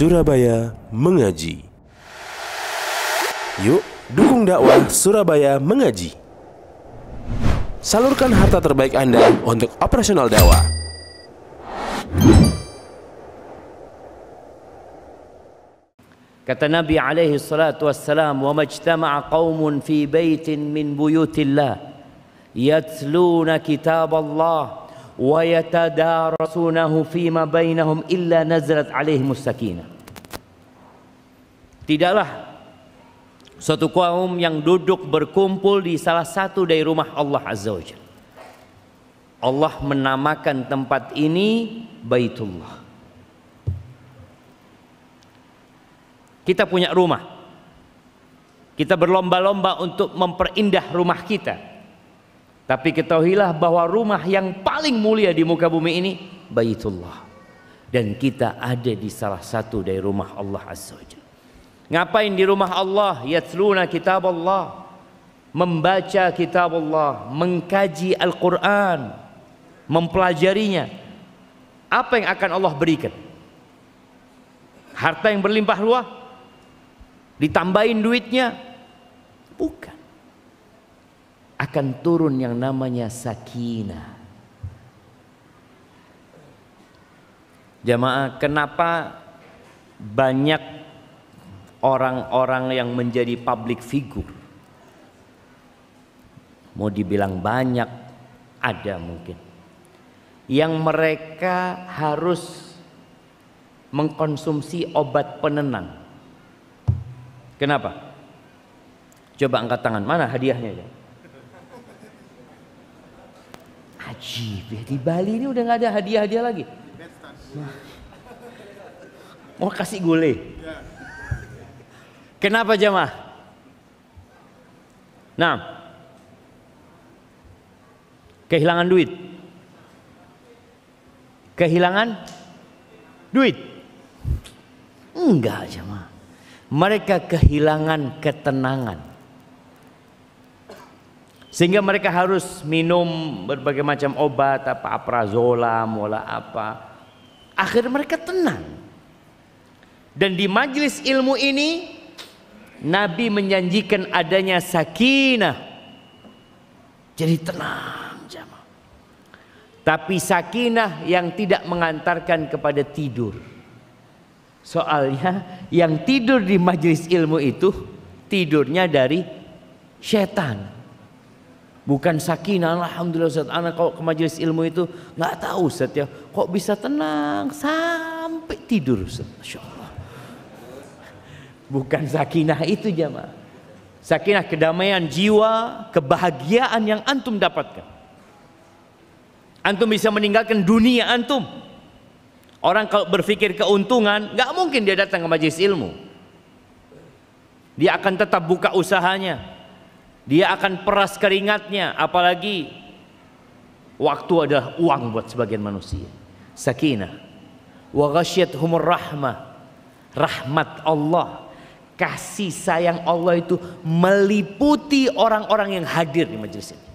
Surabaya Mengaji. Yuk, dukung dakwah Surabaya Mengaji. Salurkan harta terbaik Anda untuk operasional dakwah. Kata Nabi alaihi salatu wassalam, "Wa majtama'a qaumun fi baitin min buyutillah yatluna kitab Allah." tidaklah suatu kaum yang duduk berkumpul di salah satu dari rumah Allah azza Jalla. Allah menamakan tempat ini Baitullah kita punya rumah kita berlomba-lomba untuk memperindah rumah kita tapi ketahuilah bahwa rumah yang paling mulia di muka bumi ini Baitullah. Dan kita ada di salah satu dari rumah Allah Azza wa Ngapain di rumah Allah? Yatluna kitab Allah. Membaca kitab Allah, mengkaji Al-Qur'an, mempelajarinya. Apa yang akan Allah berikan? Harta yang berlimpah ruah? Ditambahin duitnya? Bukan akan turun yang namanya sakinah. Jamaah, kenapa banyak orang-orang yang menjadi public figure? Mau dibilang banyak, ada mungkin. Yang mereka harus mengkonsumsi obat penenang. Kenapa? Coba angkat tangan, mana hadiahnya? Ya? Ajib ya di Bali ini udah nggak ada hadiah-hadiah lagi. Mau Mau kasih gule. Kenapa jemaah? Nah, kehilangan duit, kehilangan duit, enggak jemaah. Mereka kehilangan ketenangan. Sehingga mereka harus minum berbagai macam obat apa aprazolam wala apa. akhir mereka tenang. Dan di majelis ilmu ini Nabi menjanjikan adanya sakinah. Jadi tenang jamaah. Tapi sakinah yang tidak mengantarkan kepada tidur. Soalnya yang tidur di majelis ilmu itu tidurnya dari setan. Bukan sakinah, alhamdulillah Ustaz. Anak kalau ke majelis ilmu itu nggak tahu Ustaz ya. Kok bisa tenang sampai tidur Ustaz. Masya Allah. Bukan sakinah itu jamaah. Sakinah kedamaian jiwa, kebahagiaan yang antum dapatkan. Antum bisa meninggalkan dunia antum. Orang kalau berpikir keuntungan, nggak mungkin dia datang ke majelis ilmu. Dia akan tetap buka usahanya, dia akan peras keringatnya apalagi waktu adalah uang buat sebagian manusia. Sakina, Wa humur rahmah. Rahmat Allah. Kasih sayang Allah itu meliputi orang-orang yang hadir di majelis ini.